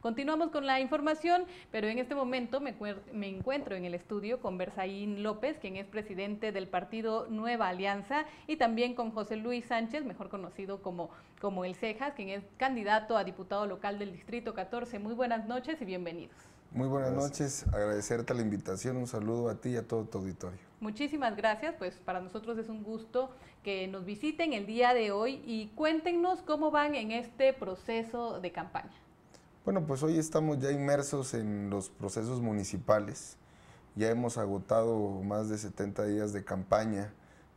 Continuamos con la información, pero en este momento me, encuentro en el estudio con Bersaín López, quien es presidente del partido Nueva Alianza, y también con José Luis Sánchez, mejor conocido como, el Cejas, quien es candidato a diputado local del Distrito 14. Muy buenas noches y bienvenidos. Muy buenas noches, agradecerte la invitación, un saludo a ti y a todo tu auditorio. Muchísimas gracias, pues para nosotros es un gusto que nos visiten el día de hoy y cuéntenos cómo van en este proceso de campaña. Bueno, pues hoy estamos ya inmersos en los procesos municipales. Ya hemos agotado más de 70 días de campaña,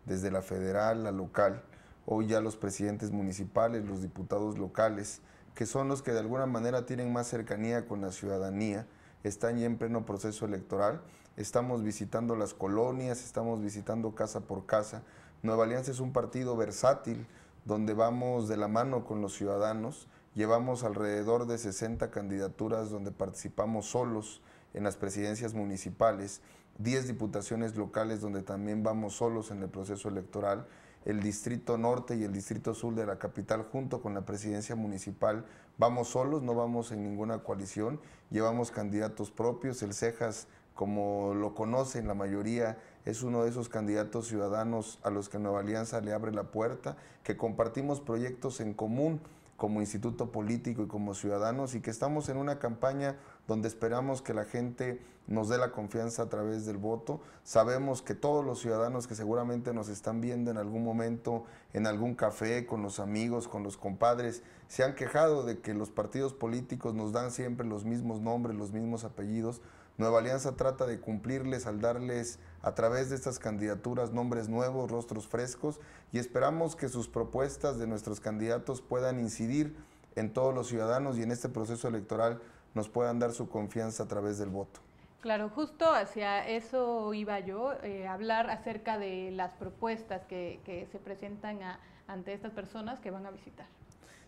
desde la federal, la local. Hoy ya los presidentes municipales, los diputados locales, que son los que de alguna manera tienen más cercanía con la ciudadanía, están ya en pleno proceso electoral. Estamos visitando las colonias, estamos visitando casa por casa. Nueva Alianza es un partido versátil donde vamos de la mano con los ciudadanos Llevamos alrededor de 60 candidaturas donde participamos solos en las presidencias municipales, 10 diputaciones locales donde también vamos solos en el proceso electoral, el Distrito Norte y el Distrito Sur de la capital junto con la presidencia municipal, vamos solos, no vamos en ninguna coalición, llevamos candidatos propios, el Cejas como lo conocen la mayoría, es uno de esos candidatos ciudadanos a los que Nueva Alianza le abre la puerta, que compartimos proyectos en común como instituto político y como ciudadanos y que estamos en una campaña donde esperamos que la gente nos dé la confianza a través del voto. Sabemos que todos los ciudadanos que seguramente nos están viendo en algún momento, en algún café, con los amigos, con los compadres, se han quejado de que los partidos políticos nos dan siempre los mismos nombres, los mismos apellidos. Nueva Alianza trata de cumplirles al darles a través de estas candidaturas nombres nuevos, rostros frescos y esperamos que sus propuestas de nuestros candidatos puedan incidir en todos los ciudadanos y en este proceso electoral nos puedan dar su confianza a través del voto. Claro, justo hacia eso iba yo, eh, hablar acerca de las propuestas que, se presentan ante estas personas que van a visitar.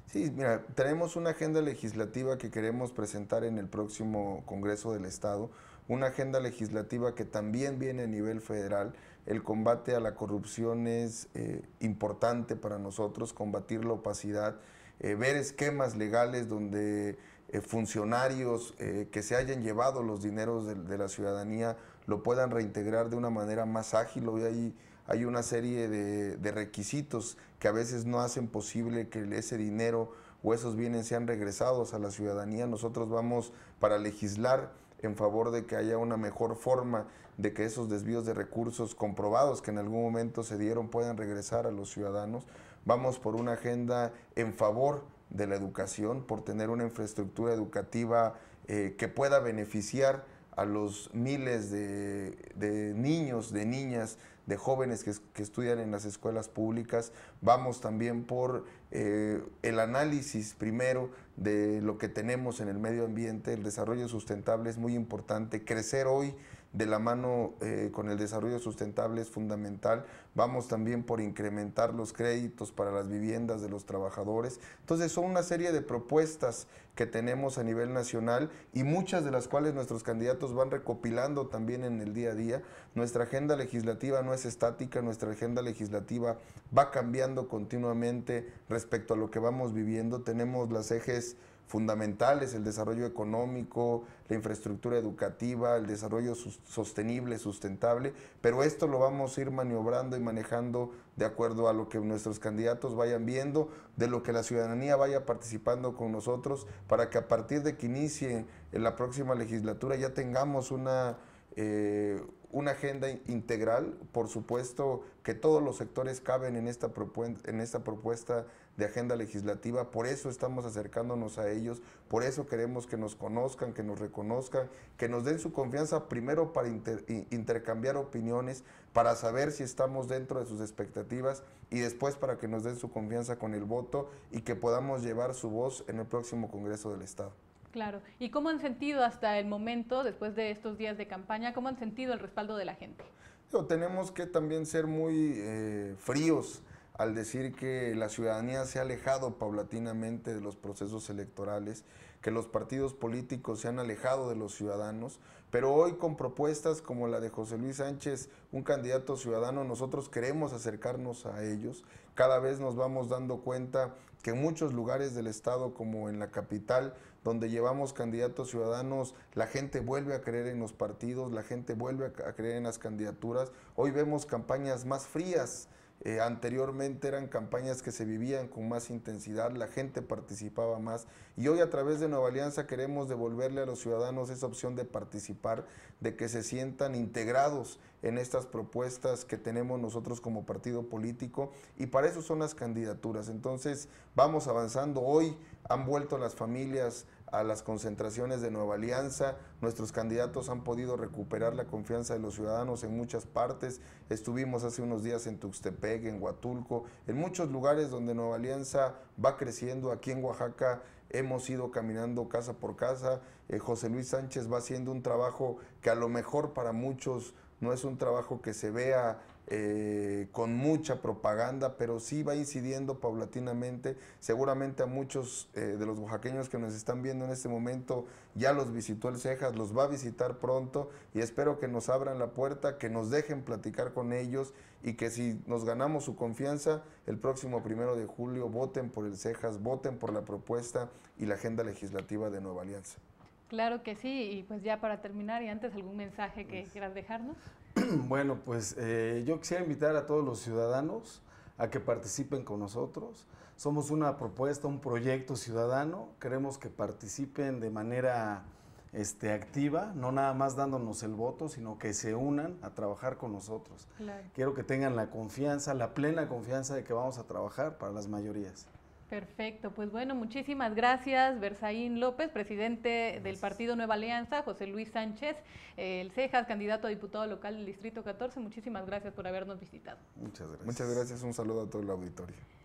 Sí, mira, tenemos una agenda legislativa que queremos presentar en el próximo Congreso del Estado, una agenda legislativa que también viene a nivel federal. El combate a la corrupción es eh, importante para nosotros, combatir la opacidad, eh, ver esquemas legales donde eh, funcionarios que se hayan llevado los dineros de, la ciudadanía lo puedan reintegrar de una manera más ágil. Hoy hay, hay una serie de, de requisitos que a veces no hacen posible que ese dinero o esos bienes sean regresados a la ciudadanía. Nosotros vamos para legislar en favor de que haya una mejor forma de que esos desvíos de recursos comprobados que en algún momento se dieron puedan regresar a los ciudadanos. Vamos por una agenda en favor de la educación, por tener una infraestructura educativa eh, que pueda beneficiar a los miles de, niños, de niñas, de jóvenes que, estudian en las escuelas públicas. Vamos también por eh, el análisis primero de lo que tenemos en el medio ambiente. El desarrollo sustentable es muy importante. Crecer hoy de la mano eh, con el desarrollo sustentable es fundamental. Vamos también por incrementar los créditos para las viviendas de los trabajadores. Entonces son una serie de propuestas que tenemos a nivel nacional y muchas de las cuales nuestros candidatos van recopilando también en el día a día. Nuestra agenda legislativa no es estática, nuestra agenda legislativa va cambiando continuamente respecto a lo que vamos viviendo. Tenemos las ejes fundamentales, el desarrollo económico, la infraestructura educativa, el desarrollo sostenible, sustentable, pero esto lo vamos a ir maniobrando y manejando de acuerdo a lo que nuestros candidatos vayan viendo, de lo que la ciudadanía vaya participando con nosotros, para que a partir de que inicie la próxima legislatura ya tengamos una... Eh, una agenda integral, por supuesto que todos los sectores caben en esta, en esta propuesta de agenda legislativa, por eso estamos acercándonos a ellos, por eso queremos que nos conozcan, que nos reconozcan, que nos den su confianza primero para intercambiar opiniones, para saber si estamos dentro de sus expectativas y después para que nos den su confianza con el voto y que podamos llevar su voz en el próximo Congreso del Estado. Claro. ¿Y cómo han sentido hasta el momento, después de estos días de campaña, cómo han sentido el respaldo de la gente? tenemos que también ser muy eh, fríos al decir que la ciudadanía se ha alejado paulatinamente de los procesos electorales, que los partidos políticos se han alejado de los ciudadanos, pero hoy con propuestas como la de José Luis Sánchez, un candidato ciudadano, nosotros queremos acercarnos a ellos. Cada vez nos vamos dando cuenta que en muchos lugares del estado, como en la capital, donde llevamos candidatos ciudadanos, la gente vuelve a creer en los partidos, la gente vuelve a creer en las candidaturas. Hoy vemos campañas más frías, eh, anteriormente eran campañas que se vivían con más intensidad, la gente participaba más y hoy a través de Nueva Alianza queremos devolverle a los ciudadanos esa opción de participar, de que se sientan integrados en estas propuestas que tenemos nosotros como partido político y para eso son las candidaturas. Entonces vamos avanzando. Hoy han vuelto las familias a las concentraciones de Nueva Alianza. Nuestros candidatos han podido recuperar la confianza de los ciudadanos en muchas partes. Estuvimos hace unos días en Tuxtepec, en Huatulco, en muchos lugares donde Nueva Alianza va creciendo. Aquí en Oaxaca hemos ido caminando casa por casa. Eh, José Luis Sánchez va haciendo un trabajo que a lo mejor para muchos no es un trabajo que se vea eh, con mucha propaganda, pero sí va incidiendo paulatinamente. Seguramente a muchos eh, de los oaxaqueños que nos están viendo en este momento ya los visitó el Cejas, los va a visitar pronto y espero que nos abran la puerta, que nos dejen platicar con ellos y que si nos ganamos su confianza, el próximo primero de julio voten por el Cejas, voten por la propuesta y la agenda legislativa de Nueva Alianza. Claro que sí, y pues ya para terminar, y antes algún mensaje que pues quieras dejarnos. Bueno, pues eh, yo quisiera invitar a todos los ciudadanos a que participen con nosotros. Somos una propuesta, un proyecto ciudadano, queremos que participen de manera este, activa, no nada más dándonos el voto, sino que se unan a trabajar con nosotros. Quiero que tengan la confianza, la plena confianza de que vamos a trabajar para las mayorías. Perfecto, pues bueno, muchísimas gracias, Bersaín López, presidente del Partido Nueva Alianza, José Luis Sánchez, el Cejas, candidato a diputado local del Distrito 14. Muchísimas gracias por habernos visitado. Muchas gracias. Muchas gracias, un saludo a todo el auditorio.